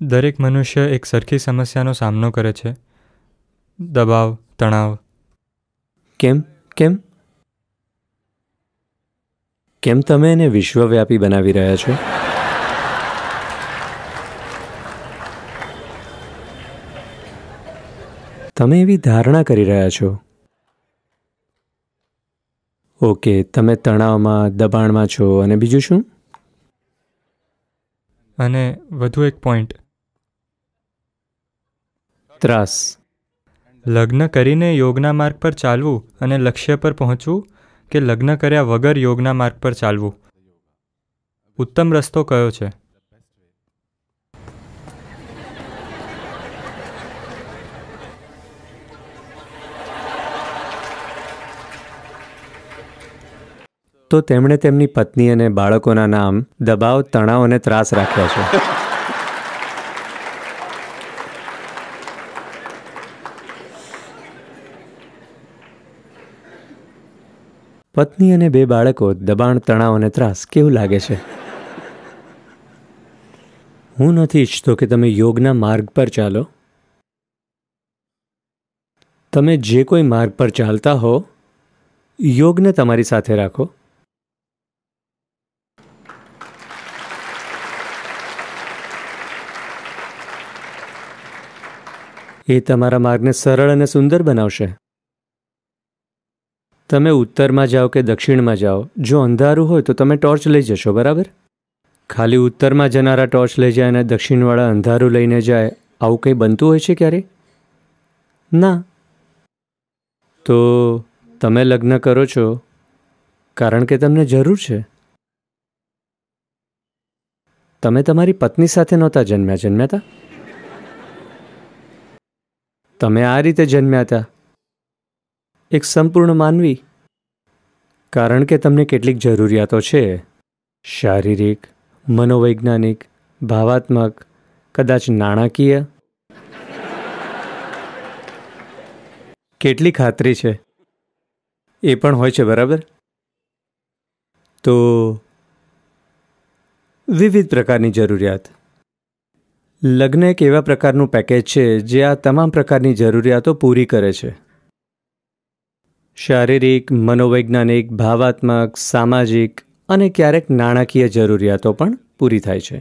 દરેક મનુષ્ય એક સરખી સમસ્યાનો સામનો કરે છે દબાવ તણાવ કેમ કેમ કેમ તમે એને વિશ્વવ્યાપી બનાવી રહ્યા છો તમે એવી ધારણા કરી રહ્યા છો ઓકે તમે તણાવમાં દબાણમાં છો અને બીજું શું અને વધુ એક પોઈન્ટ ત્રાસ લગ્ન કરીને યોગના માર્ગ પર ચાલવું અને લક્ષ્ય પર પહોંચવું કે લગ્ન કર્યા વગર યોગના માર્ગ પર ચાલવું ઉત્તમ રસ્તો કયો છે તો તેમણે તેમની પત્ની અને બાળકોના નામ દબાવ તણાવ અને ત્રાસ રાખ્યા છે પત્ની અને બે બાળકો દબાણ તણાવ અને ત્રાસ કેવું લાગે છે હું નથી ઈચ્છતો કે તમે યોગના માર્ગ પર ચાલો તમે જે કોઈ માર્ગ પર ચાલતા હો યોગને તમારી સાથે રાખો એ તમારા માર્ગને સરળ અને સુંદર બનાવશે તમે ઉત્તરમાં જાઓ કે દક્ષિણમાં જાઓ જો અંધારું હોય તો તમે ટોર્ચ લઈ જશો બરાબર ખાલી ઉત્તરમાં જનારા ટોર્ચ લઈ જાય અને દક્ષિણવાળા અંધારું લઈને જાય આવું કંઈ બનતું હોય છે ક્યારે ના તો તમે લગ્ન કરો છો કારણ કે તમને જરૂર છે તમે તમારી પત્ની સાથે નહોતા જન્મ્યા જન્મ્યા હતા તમે આ રીતે જન્મ્યા હતા એક સંપૂર્ણ માનવી કારણ કે તમને કેટલીક જરૂરિયાતો છે શારીરિક મનોવૈજ્ઞાનિક ભાવાત્મક કદાચ નાણાકીય કેટલી ખાતરી છે એ પણ હોય છે બરાબર તો વિવિધ પ્રકારની જરૂરિયાત લગ્ન એક એવા પ્રકારનું પેકેજ છે જે આ તમામ પ્રકારની જરૂરિયાતો પૂરી કરે છે શારીરિક મનોવૈજ્ઞાનિક ભાવાત્મક સામાજિક અને ક્યારેક નાણાકીય જરૂરિયાતો પણ પૂરી થાય છે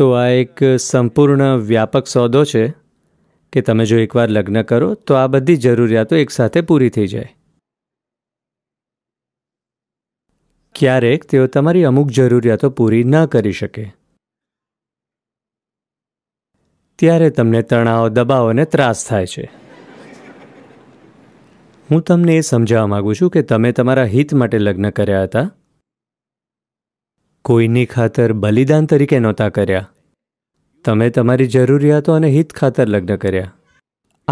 તો આ એક સંપૂર્ણ વ્યાપક સોદો છે કે તમે જો એકવાર લગ્ન કરો તો આ બધી જરૂરિયાતો એકસાથે પૂરી થઈ જાય ક્યારેક તેઓ તમારી અમુક જરૂરિયાતો પૂરી ન કરી શકે ત્યારે તમને તણાવ દબાવ અને ત્રાસ થાય છે હું તમને એ સમજાવવા માગું છું કે તમે તમારા હિત માટે લગ્ન કર્યા હતા કોઈની ખાતર બલિદાન તરીકે નહોતા કર્યા તમે તમારી જરૂરિયાતો અને હિત ખાતર લગ્ન કર્યા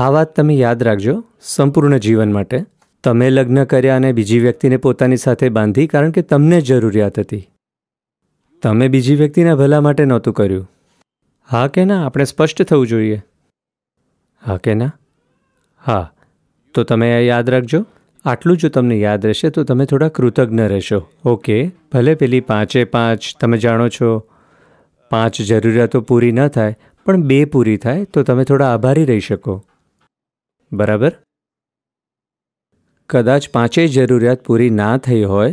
આ વાત તમે યાદ રાખજો સંપૂર્ણ જીવન માટે તમે લગ્ન કર્યા અને બીજી વ્યક્તિને પોતાની સાથે બાંધી કારણ કે તમને જરૂરિયાત હતી તમે બીજી વ્યક્તિના ભલા માટે નહોતું કર્યું હા કે ના આપણે સ્પષ્ટ થવું જોઈએ હા કે ના હા તો તમે યાદ રાખજો આટલું જો તમને યાદ રહેશે તો તમે થોડા કૃતજ્ઞ રહેશો ઓકે ભલે પેલી પાંચે પાંચ તમે જાણો છો પાંચ જરૂરિયાતો પૂરી ન થાય પણ બે પૂરી થાય તો તમે થોડા આભારી રહી શકો બરાબર કદાચ પાંચેય જરૂરિયાત પૂરી ના થઈ હોય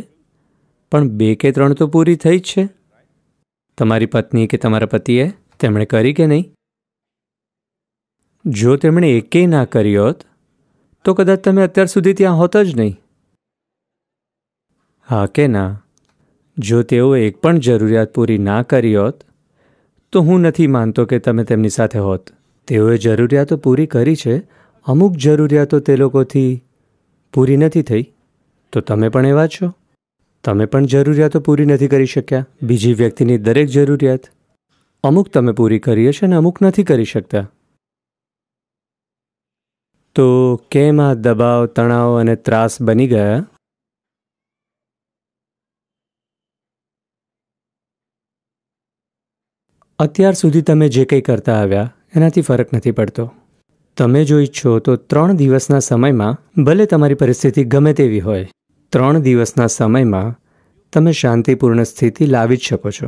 પણ બે કે ત્રણ તો પૂરી થઈ જ છે તમારી પત્ની કે તમારા પતિએ તેમણે કરી કે નહીં જો તેમણે એકેય ના કરી હોત તો કદાચ તમે અત્યાર સુધી ત્યાં હોત જ નહીં હા કે ના જો તેઓ એક પણ જરૂરિયાત પૂરી ના કરી હોત તો હું નથી માનતો કે તમે તેમની સાથે હોત તેઓએ જરૂરિયાતો પૂરી કરી છે અમુક જરૂરિયાતો તે લોકોથી પૂરી નથી થઈ તો તમે પણ એવા છો તમે પણ જરૂરિયાતો પૂરી નથી કરી શક્યા બીજી વ્યક્તિની દરેક જરૂરિયાત અમુક તમે પૂરી કરીએ છે અને અમુક નથી કરી શકતા તો કેમ આ દબાવ તણાવ અને ત્રાસ બની ગયા અત્યાર સુધી તમે જે કંઈ કરતા આવ્યા એનાથી ફરક નથી પડતો તમે જો ઈચ્છો તો ત્રણ દિવસના સમયમાં ભલે તમારી પરિસ્થિતિ ગમે તેવી હોય ત્રણ દિવસના સમયમાં તમે શાંતિપૂર્ણ સ્થિતિ લાવી જ શકો છો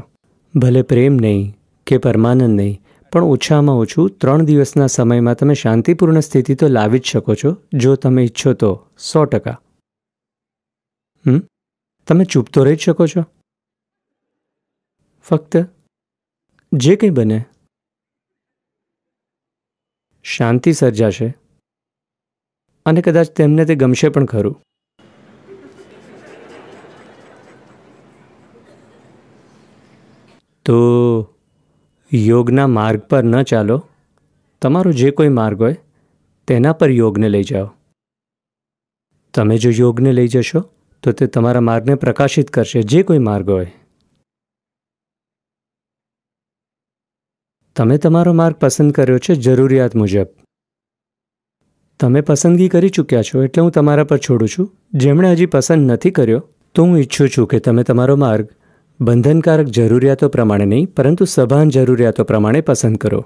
ભલે પ્રેમ નહીં કે પરમાનંદ નહીં પણ ઓછામાં ઓછું ત્રણ દિવસના સમયમાં તમે શાંતિપૂર્ણ સ્થિતિ તો લાવી જ શકો છો જો તમે ઈચ્છો તો સો ટકા હમ તમે ચૂપ તો રહી જ શકો છો ફક્ત જે કંઈ બને શાંતિ સર્જાશે અને કદાચ તેમને તે ગમશે પણ ખરું તો યોગના માર્ગ પર ન ચાલો તમારો જે કોઈ માર્ગ હોય તેના પર યોગને લઈ જાઓ તમે જો યોગને લઈ જશો તો તે તમારા માર્ગને પ્રકાશિત કરશે જે કોઈ માર્ગ હોય તમે તમારો માર્ગ પસંદ કર્યો છે જરૂરિયાત મુજબ તમે પસંદગી કરી ચૂક્યા છો એટલે હું તમારા પર છોડું છું જેમણે હજી પસંદ નથી કર્યો તો હું ઈચ્છું છું કે તમે તમારો માર્ગ બંધનકારક જરૂરિયાતો પ્રમાણે નહીં પરંતુ સભાન જરૂરિયાતો પ્રમાણે પસંદ કરો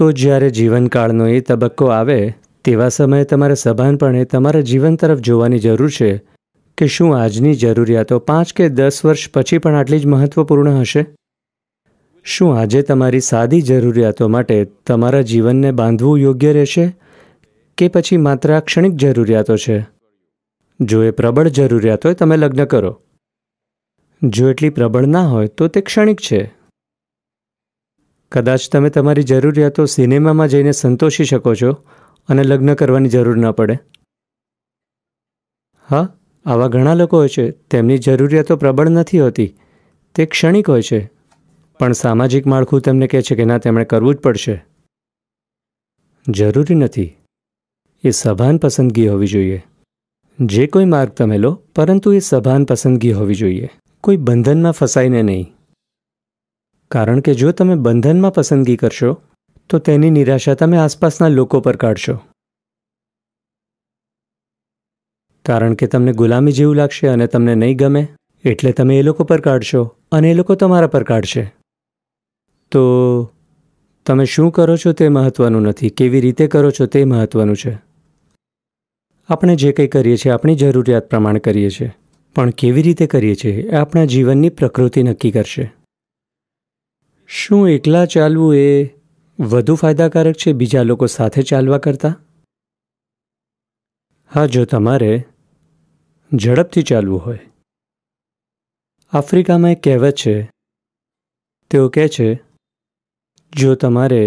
તો જ્યારે જીવનકાળનો એ તબક્કો આવે તેવા સમયે તમારે સભાનપણે તમારા જીવન તરફ જોવાની જરૂર છે કે શું આજની જરૂરિયાતો પાંચ કે દસ વર્ષ પછી પણ આટલી જ મહત્વપૂર્ણ હશે શું આજે તમારી સાદી જરૂરિયાતો માટે તમારા જીવનને બાંધવું યોગ્ય રહેશે કે પછી માત્ર ક્ષણિક જરૂરિયાતો છે જો એ પ્રબળ જરૂરિયાત હોય તમે લગ્ન કરો જો એટલી પ્રબળ ના હોય તો તે ક્ષણિક છે કદાચ તમે તમારી જરૂરિયાતો સિનેમામાં જઈને સંતોષી શકો છો અને લગ્ન કરવાની જરૂર ન પડે હા આવા ઘણા લોકો હોય છે તેમની જરૂરિયાતો પ્રબળ નથી હોતી તે ક્ષણિક હોય છે પણ સામાજિક માળખું તેમને કહે છે કે ના તેમણે કરવું જ પડશે જરૂરી નથી એ સભાન પસંદગી હોવી જોઈએ જે કોઈ માર્ગ તમે લો પરંતુ એ સભાન પસંદગી હોવી જોઈએ કોઈ બંધનમાં ફસાઈને નહીં કારણ કે જો તમે બંધનમાં પસંદગી કરશો તો તેની નિરાશા તમે આસપાસના લોકો પર કાઢશો કારણ કે તમને ગુલામી જેવું લાગશે અને તમને નહીં ગમે એટલે તમે એ લોકો પર કાઢશો અને એ લોકો તમારા પર કાઢશે તો તમે શું કરો છો તે મહત્ત્વનું નથી કેવી રીતે કરો છો તે મહત્ત્વનું છે આપણે જે કંઈ કરીએ છીએ આપણી જરૂરિયાત પ્રમાણે કરીએ છીએ પણ કેવી રીતે કરીએ છીએ એ આપણા જીવનની પ્રકૃતિ નક્કી કરશે શું એકલા ચાલવું એ વધુ ફાયદાકારક છે બીજા લોકો સાથે ચાલવા કરતાં હા જો તમારે ઝડપથી ચાલવું હોય આફ્રિકામાં એક કહેવત છે તેઓ કહે છે જો તમારે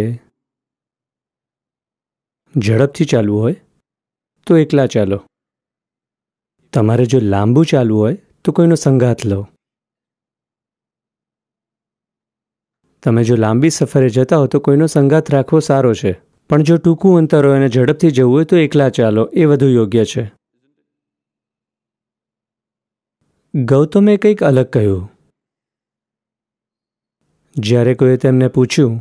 ઝડપથી ચાલવું હોય તો એકલા ચાલો તમારે જો લાંબુ ચાલવું હોય તો કોઈનો સંગાથ લો તમે જો લાંબી સફરે જતા હો તો કોઈનો સંગાથ રાખવો સારો છે પણ જો ટૂંકું અંતર હોય અને ઝડપથી જવું હોય તો એકલા ચાલો એ વધુ યોગ્ય છે ગૌતમે કંઈક અલગ કહ્યું જ્યારે કોઈએ તેમને પૂછ્યું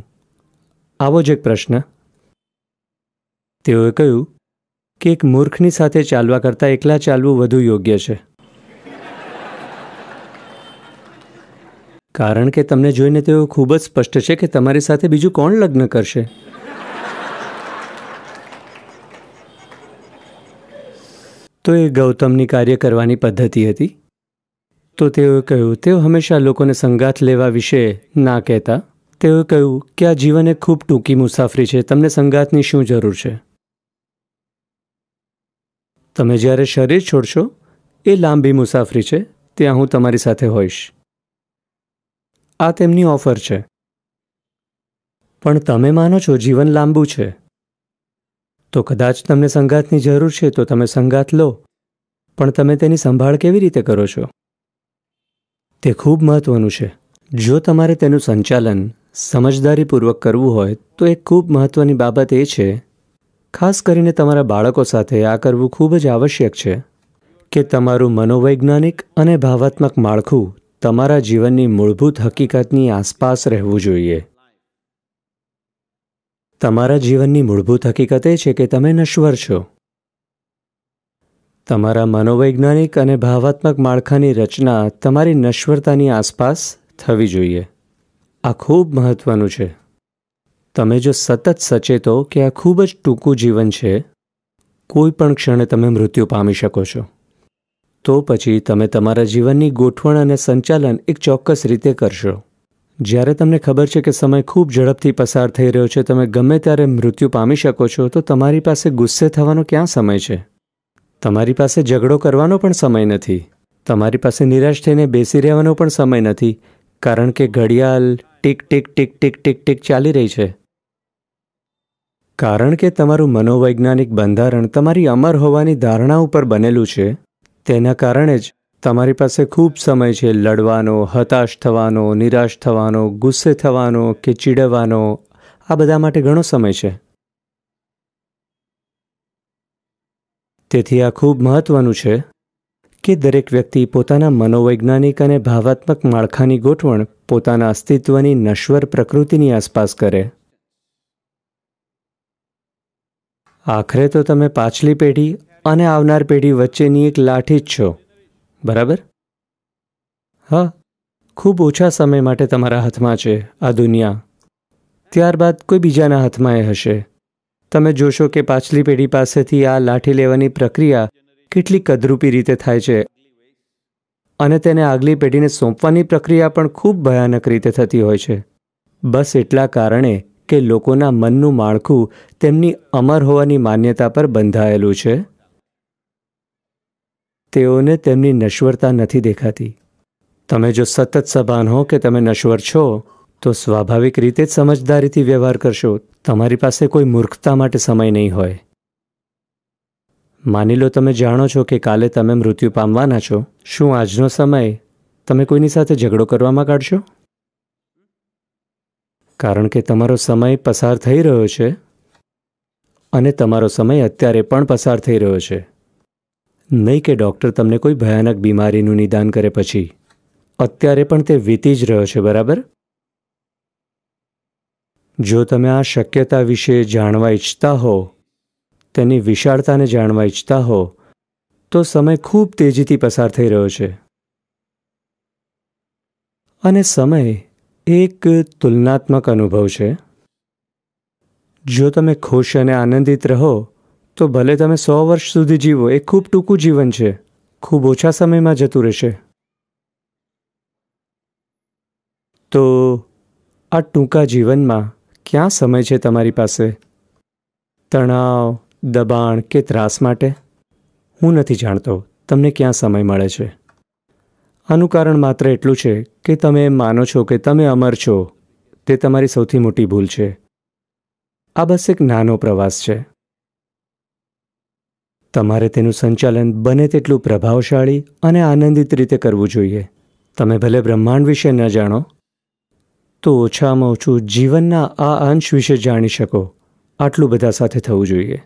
આવો જ એક પ્રશ્ન તેઓએ કહ્યું કે એક મૂર્ખની સાથે ચાલવા કરતાં એકલા ચાલવું વધુ યોગ્ય છે કારણ કે તમને જોઈને તેઓ ખૂબ જ સ્પષ્ટ છે કે તમારી સાથે બીજું કોણ લગ્ન કરશે તો એ ગૌતમની કાર્ય કરવાની પદ્ધતિ હતી તો તેઓએ કહ્યું તેઓ હંમેશા લોકોને સંગાથ લેવા વિશે ના કહેતા તેઓએ કહ્યું કે આ જીવન એ ખૂબ ટૂંકી મુસાફરી છે તમને સંગાથની શું જરૂર છે તમે જ્યારે શરીર છોડશો એ લાંબી મુસાફરી છે ત્યાં હું તમારી સાથે હોઈશ આ તેમની ઓફર છે પણ તમે માનો છો જીવન લાંબુ છે તો કદાચ તમને સંગાતની જરૂર છે તો તમે સંગાત લો પણ તમે તેની સંભાળ કેવી રીતે કરો છો તે ખૂબ મહત્વનું છે જો તમારે તેનું સંચાલન સમજદારીપૂર્વક કરવું હોય તો એક ખૂબ મહત્ત્વની બાબત એ છે ખાસ કરીને તમારા બાળકો સાથે આ કરવું ખૂબ જ આવશ્યક છે કે તમારું મનોવૈજ્ઞાનિક અને ભાવાત્મક માળખું તમારા જીવનની મૂળભૂત હકીકતની આસપાસ રહેવું જોઈએ તમારા જીવનની મૂળભૂત હકીકત એ છે કે તમે નશ્વર છો તમારા મનોવૈજ્ઞાનિક અને ભાવાત્મક માળખાની રચના તમારી નશ્વરતાની આસપાસ થવી જોઈએ આ ખૂબ મહત્વનું છે તમે જો સતત સચેતો કે આ ખૂબ જ ટૂંકું જીવન છે કોઈ પણ ક્ષણે તમે મૃત્યુ પામી શકો છો તો પછી તમે તમારા જીવનની ગોઠવણ અને સંચાલન એક ચોક્કસ રીતે કરશો જ્યારે તમને ખબર છે કે સમય ખૂબ ઝડપથી પસાર થઈ રહ્યો છે તમે ગમે ત્યારે મૃત્યુ પામી શકો છો તો તમારી પાસે ગુસ્સે થવાનો ક્યાં સમય છે તમારી પાસે ઝઘડો કરવાનો પણ સમય નથી તમારી પાસે નિરાશ થઈને બેસી રહેવાનો પણ સમય નથી કારણ કે ઘડિયાળ ટીક ટીક ટીક ટીક ટીક ટીક ચાલી રહી છે કારણ કે તમારું મનોવૈજ્ઞાનિક બંધારણ તમારી અમર હોવાની ધારણા ઉપર બનેલું છે તેના કારણે જ તમારી પાસે ખૂબ સમય છે લડવાનો હતાશ થવાનો નિરાશ થવાનો ગુસ્સે થવાનો કે ચીડવાનો આ બધા માટે ઘણો સમય છે તેથી આ ખૂબ મહત્વનું છે કે દરેક વ્યક્તિ પોતાના મનોવૈજ્ઞાનિક અને ભાવાત્મક માળખાની ગોઠવણ પોતાના અસ્તિત્વની નશ્વર પ્રકૃતિની આસપાસ કરે આખરે તો તમે પાછલી પેઢી અને આવનાર પેઢી વચ્ચેની એક લાઠી જ છો બરાબર હા ખૂબ ઓછા સમય માટે તમારા હાથમાં છે આ દુનિયા ત્યારબાદ કોઈ બીજાના હાથમાં એ હશે તમે જોશો કે પાછલી પેઢી પાસેથી આ લાઠી લેવાની પ્રક્રિયા કેટલી કદરૂપી રીતે થાય છે અને તેને આગલી પેઢીને સોંપવાની પ્રક્રિયા પણ ખૂબ ભયાનક રીતે થતી હોય છે બસ એટલા કારણે કે લોકોના મનનું માળખું તેમની અમર હોવાની માન્યતા પર બંધાયેલું છે તેઓને તેમની નશ્વરતા નથી દેખાતી તમે જો સતત સભાન હો કે તમે નશ્વર છો તો સ્વાભાવિક રીતે જ સમજદારીથી વ્યવહાર કરશો તમારી પાસે કોઈ મૂર્ખતા માટે સમય નહીં હોય માની લો તમે જાણો છો કે કાલે તમે મૃત્યુ પામવાના છો શું આજનો સમય તમે કોઈની સાથે ઝઘડો કરવામાં કાઢશો કારણ કે તમારો સમય પસાર થઈ રહ્યો છે અને તમારો સમય અત્યારે પણ પસાર થઈ રહ્યો છે નહીં કે ડૉક્ટર તમને કોઈ ભયાનક બીમારીનું નિદાન કરે પછી અત્યારે પણ તે વીતી જ રહ્યો છે બરાબર જો તમે આ શક્યતા વિશે જાણવા ઈચ્છતા હો તેની વિશાળતાને જાણવા ઈચ્છતા હો તો સમય ખૂબ તેજીથી પસાર થઈ રહ્યો છે અને સમય એક તુલનાત્મક અનુભવ છે જો તમે ખુશ અને આનંદિત રહો તો ભલે તમે સો વર્ષ સુધી જીવો એ ખૂબ ટૂંકું જીવન છે ખૂબ ઓછા સમયમાં જતું રહેશે તો આ ટૂંકા જીવનમાં ક્યાં સમય છે તમારી પાસે તણાવ દબાણ કે ત્રાસ માટે હું નથી જાણતો તમને ક્યાં સમય મળે છે આનું કારણ માત્ર એટલું છે કે તમે માનો છો કે તમે અમર છો તે તમારી સૌથી મોટી ભૂલ છે આ બસ એક નાનો પ્રવાસ છે તમારે તેનું સંચાલન બને તેટલું પ્રભાવશાળી અને આનંદિત રીતે કરવું જોઈએ તમે ભલે બ્રહ્માંડ વિશે ન જાણો તો ઓછામાં ઓછું જીવનના આ અંશ વિશે જાણી શકો આટલું બધા સાથે થવું જોઈએ